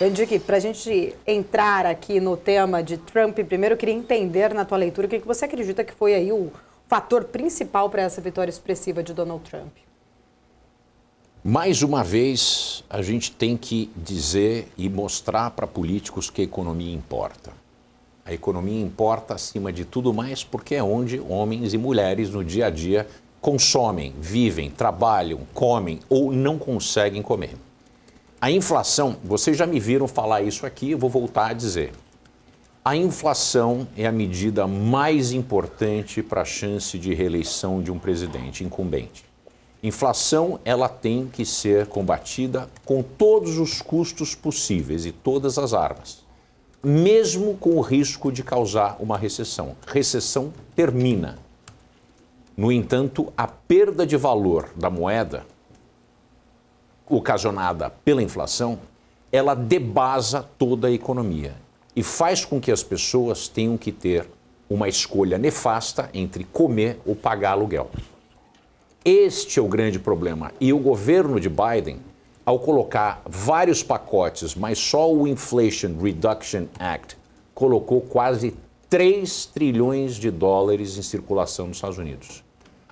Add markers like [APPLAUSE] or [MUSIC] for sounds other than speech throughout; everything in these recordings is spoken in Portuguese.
Henrique, para a gente entrar aqui no tema de Trump, primeiro eu queria entender na tua leitura o que você acredita que foi aí o fator principal para essa vitória expressiva de Donald Trump. Mais uma vez, a gente tem que dizer e mostrar para políticos que a economia importa. A economia importa acima de tudo mais porque é onde homens e mulheres no dia a dia consomem, vivem, trabalham, comem ou não conseguem comer. A inflação, vocês já me viram falar isso aqui, eu vou voltar a dizer. A inflação é a medida mais importante para a chance de reeleição de um presidente incumbente. Inflação, ela tem que ser combatida com todos os custos possíveis e todas as armas, mesmo com o risco de causar uma recessão. Recessão termina. No entanto, a perda de valor da moeda ocasionada pela inflação, ela debasa toda a economia e faz com que as pessoas tenham que ter uma escolha nefasta entre comer ou pagar aluguel. Este é o grande problema. E o governo de Biden, ao colocar vários pacotes, mas só o Inflation Reduction Act, colocou quase 3 trilhões de dólares em circulação nos Estados Unidos,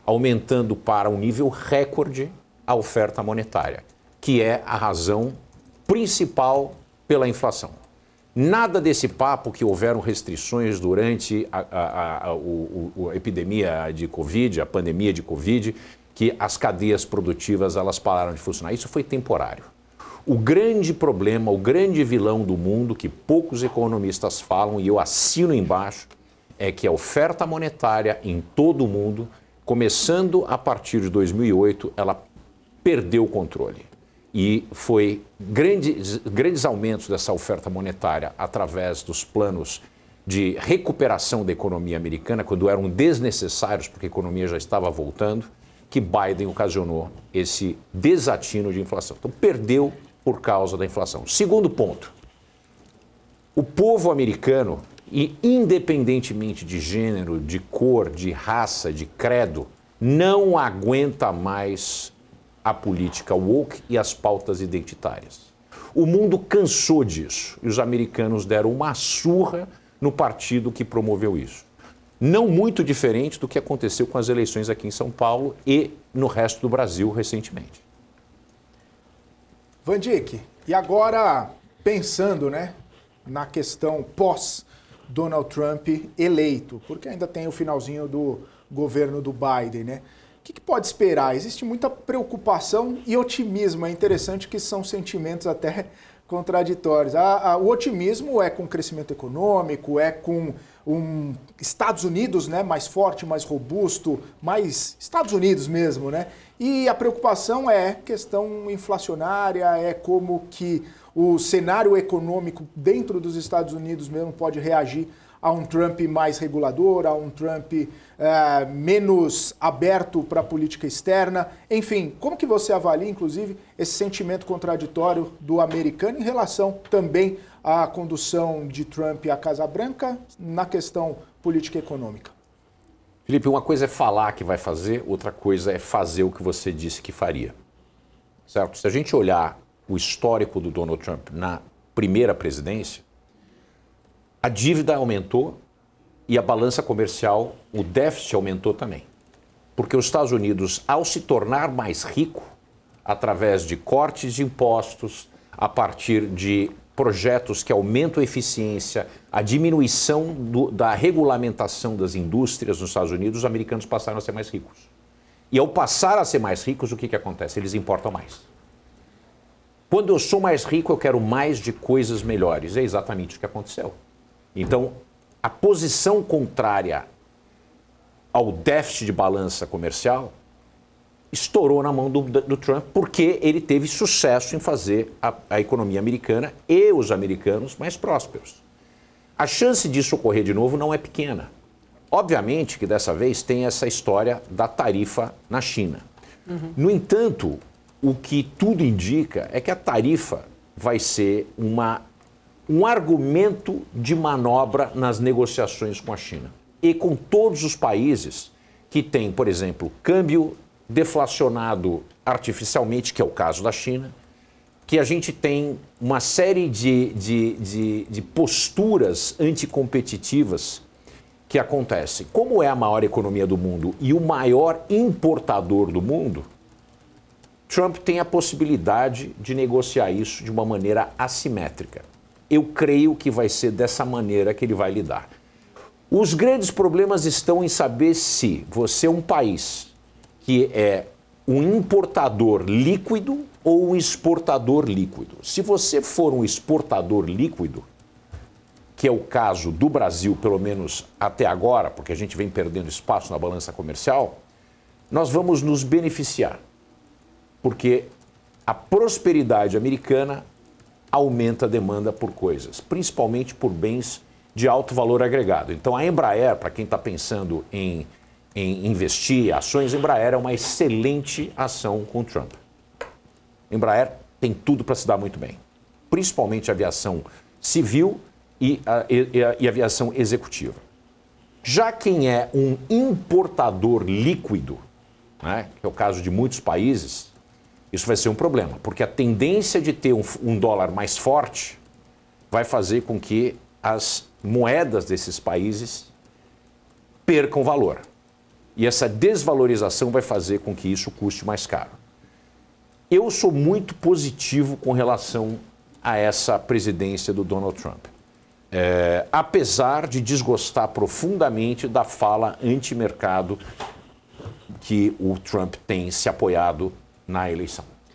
aumentando para um nível recorde a oferta monetária que é a razão principal pela inflação. Nada desse papo que houveram restrições durante a, a, a, a epidemia de Covid, a pandemia de Covid, que as cadeias produtivas elas pararam de funcionar. Isso foi temporário. O grande problema, o grande vilão do mundo, que poucos economistas falam e eu assino embaixo, é que a oferta monetária em todo o mundo, começando a partir de 2008, ela perdeu o controle e foi grandes, grandes aumentos dessa oferta monetária através dos planos de recuperação da economia americana, quando eram desnecessários, porque a economia já estava voltando, que Biden ocasionou esse desatino de inflação. Então, perdeu por causa da inflação. Segundo ponto, o povo americano, e independentemente de gênero, de cor, de raça, de credo, não aguenta mais a política woke e as pautas identitárias. O mundo cansou disso e os americanos deram uma surra no partido que promoveu isso. Não muito diferente do que aconteceu com as eleições aqui em São Paulo e no resto do Brasil recentemente. Van e agora pensando né, na questão pós Donald Trump eleito, porque ainda tem o finalzinho do governo do Biden, né? O que, que, pode esperar? Existe muita preocupação e otimismo. É interessante que são sentimentos até [LAUGHS] contraditórios. A, a, o otimismo é com crescimento econômico, é com um Estados Unidos né, mais forte, mais robusto, mais Estados Unidos mesmo, né? E a preocupação é questão inflacionária, é como que o cenário econômico dentro dos Estados Unidos mesmo pode reagir a um Trump mais regulador, a um Trump é, menos aberto para a política externa. Enfim, como que você avalia, inclusive, esse sentimento contraditório do americano em relação também à condução de Trump à Casa Branca na questão política econômica? Felipe, uma coisa é falar que vai fazer, outra coisa é fazer o que você disse que faria. Certo? Se a gente olhar o histórico do Donald Trump na primeira presidência, a dívida aumentou e a balança comercial, o déficit aumentou também. Porque os Estados Unidos, ao se tornar mais rico, através de cortes de impostos, a partir de projetos que aumentam a eficiência, a diminuição do, da regulamentação das indústrias nos Estados Unidos, os americanos passaram a ser mais ricos. E ao passar a ser mais ricos, o que, que acontece? Eles importam mais. Quando eu sou mais rico, eu quero mais de coisas melhores. É exatamente o que aconteceu. Então, a posição contrária ao déficit de balança comercial estourou na mão do, do Trump porque ele teve sucesso em fazer a, a economia americana e os americanos mais prósperos. A chance disso ocorrer de novo não é pequena. Obviamente que dessa vez tem essa história da tarifa na China. Uhum. No entanto, o que tudo indica é que a tarifa vai ser uma um argumento de manobra nas negociações com a China e com todos os países que têm, por exemplo, câmbio deflacionado artificialmente, que é o caso da China, que a gente tem uma série de, de, de, de posturas anticompetitivas que acontecem. Como é a maior economia do mundo e o maior importador do mundo, Trump tem a possibilidade de negociar isso de uma maneira assimétrica eu creio que vai ser dessa maneira que ele vai lidar. Os grandes problemas estão em saber se você é um país que é um importador líquido ou um exportador líquido. Se você for um exportador líquido, que é o caso do Brasil, pelo menos até agora, porque a gente vem perdendo espaço na balança comercial, nós vamos nos beneficiar. Porque a prosperidade americana aumenta a demanda por coisas, principalmente por bens de alto valor agregado. Então, a Embraer, para quem está pensando em, em investir ações, Embraer é uma excelente ação com o Trump. Embraer tem tudo para se dar muito bem, principalmente aviação civil e, a, e, a, e aviação executiva. Já quem é um importador líquido, né, que é o caso de muitos países, isso vai ser um problema, porque a tendência de ter um, um dólar mais forte vai fazer com que as moedas desses países percam valor. E essa desvalorização vai fazer com que isso custe mais caro. Eu sou muito positivo com relação a essa presidência do Donald Trump. É, apesar de desgostar profundamente da fala anti-mercado que o Trump tem se apoiado najlisam.